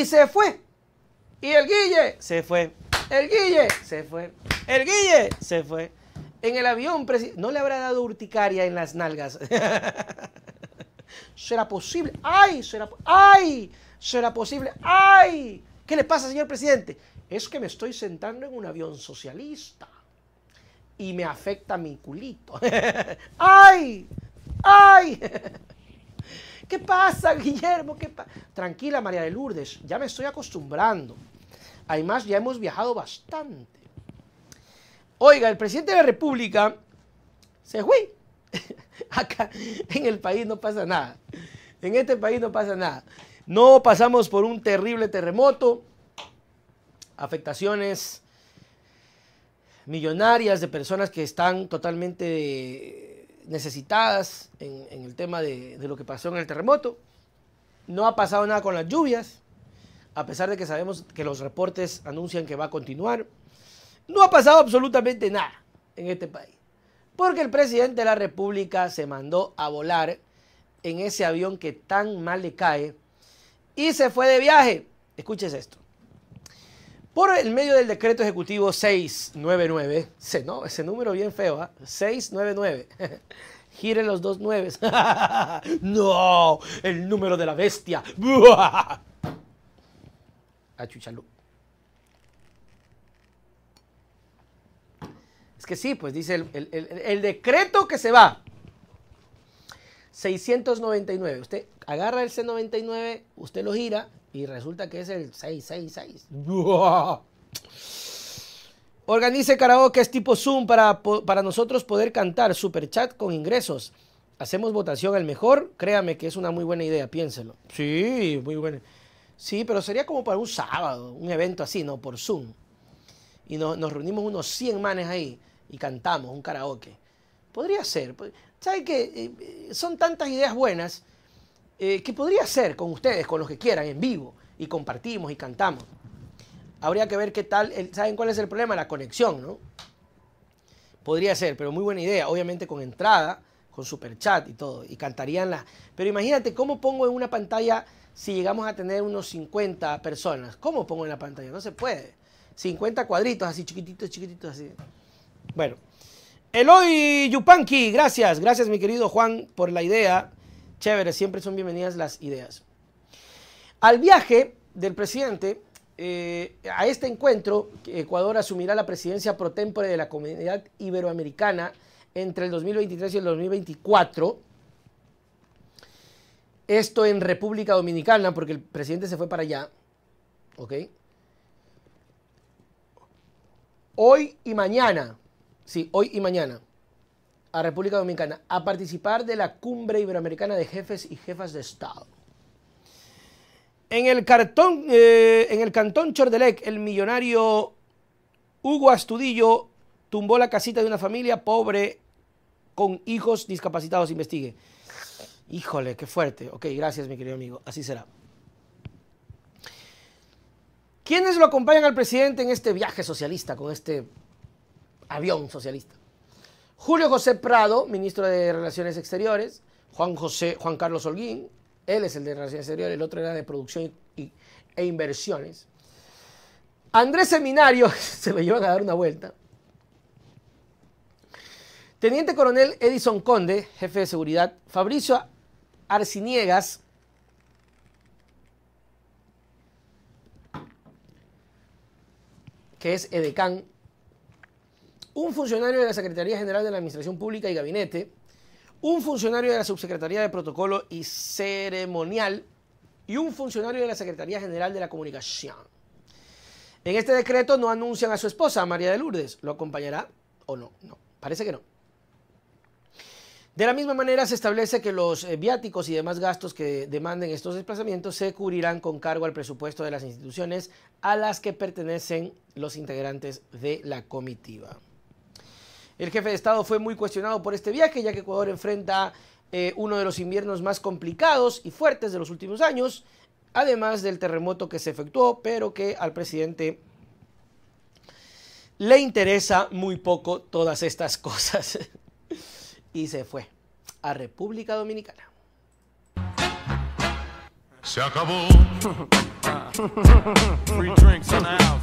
y se fue. Y el Guille se fue. El Guille se fue. El Guille se fue. En el avión, no le habrá dado urticaria en las nalgas. ¿Será posible? ¡Ay! ¿Será, ¡Ay! ¿Será posible? ¡Ay! ¿Qué le pasa, señor presidente? Es que me estoy sentando en un avión socialista y me afecta mi culito. ¡Ay! ¡Ay! ¿Qué pasa, Guillermo? Tranquila, María de Lourdes, ya me estoy acostumbrando. Además, ya hemos viajado bastante. Oiga, el presidente de la República se fue. Acá en el país no pasa nada. En este país no pasa nada. No pasamos por un terrible terremoto, afectaciones millonarias de personas que están totalmente necesitadas en, el tema de, de, lo que pasó en el terremoto. No ha pasado nada con las lluvias, a pesar de que sabemos que los reportes anuncian que va a continuar. No ha pasado absolutamente nada en este país, porque el presidente de la República se mandó a volar en ese avión que tan mal le cae y se fue de viaje. Escuches esto. Por el medio del decreto ejecutivo 699, ese, ¿no? ese número bien feo, 699. ¿ah? Giren los dos nueves. ¡No! El número de la bestia. A ah, chuchalú. Es que sí, pues dice el, el, decreto que se va. 699. Usted agarra el C99, usted lo gira y resulta que es el 666. Organice karaoke es tipo Zoom para, para nosotros poder cantar. Super chat con ingresos. Hacemos votación al mejor. Créame que es una muy buena idea, piénselo. Sí, muy buena. Sí, pero sería como para un sábado, un evento así, ¿no? Por Zoom. Y nos reunimos unos 100 manes ahí y cantamos un karaoke. Podría ser. ¿Sabes qué? Eh, eh, son tantas ideas buenas eh, ¿Qué podría hacer con ustedes, con los que quieran, en vivo, y compartimos y cantamos. Habría que ver qué tal, ¿saben cuál es el problema? La conexión, ¿no? Podría ser, pero muy buena idea, obviamente con entrada, con super chat y todo, y cantarían la. Pero imagínate, ¿cómo pongo en una pantalla si llegamos a tener unos 50 personas? ¿Cómo pongo en la pantalla? No se puede. 50 cuadritos, así chiquititos, chiquititos, así. Bueno. Eloy Yupanqui, gracias, gracias mi querido Juan por la idea. Chévere, siempre son bienvenidas las ideas. Al viaje del presidente, eh, a este encuentro, Ecuador asumirá la presidencia pro tempore de la Comunidad Iberoamericana entre el 2023 y el 2024. Esto en República Dominicana, porque el presidente se fue para allá. Hoy y mañana. Sí, hoy y mañana a República Dominicana a participar de la Cumbre Iberoamericana de Jefes y Jefas de Estado. En el, cartón, eh, en el cantón Chordelec, el millonario Hugo Astudillo tumbó la casita de una familia pobre con hijos discapacitados. Investigue. Híjole, qué fuerte. Ok, gracias, mi querido amigo. Así será. ¿Quiénes lo acompañan al presidente en este viaje socialista, con este avión socialista? Julio José Prado, ministro de Relaciones Exteriores, Juan, Juan Carlos Holguín, él es el de Relaciones Exteriores, el otro era de Producción e Inversiones. Andrés Seminario, se me llevan a dar una vuelta. Teniente Coronel Edison Conde, jefe de seguridad. Fabricio Arciniegas. que es edecán un funcionario de la Secretaría General de la Administración Pública y Gabinete, un funcionario de la Subsecretaría de Protocolo y Ceremonial y un funcionario de la Secretaría General de la Comunicación. En este decreto no anuncian a su esposa, María de Lourdes. ¿Lo acompañará o no? No, parece que no. De la misma manera, se establece que los eh, viáticos y demás gastos que demanden estos desplazamientos se cubrirán con cargo al presupuesto de las instituciones a las que pertenecen los integrantes de la comitiva. El jefe de Estado fue muy cuestionado por este viaje, ya que Ecuador enfrenta eh, uno de los inviernos más complicados y fuertes de los últimos años, además del terremoto que se efectuó, pero que al presidente le interesa muy poco todas estas cosas. y se fue a República Dominicana. Se acabó.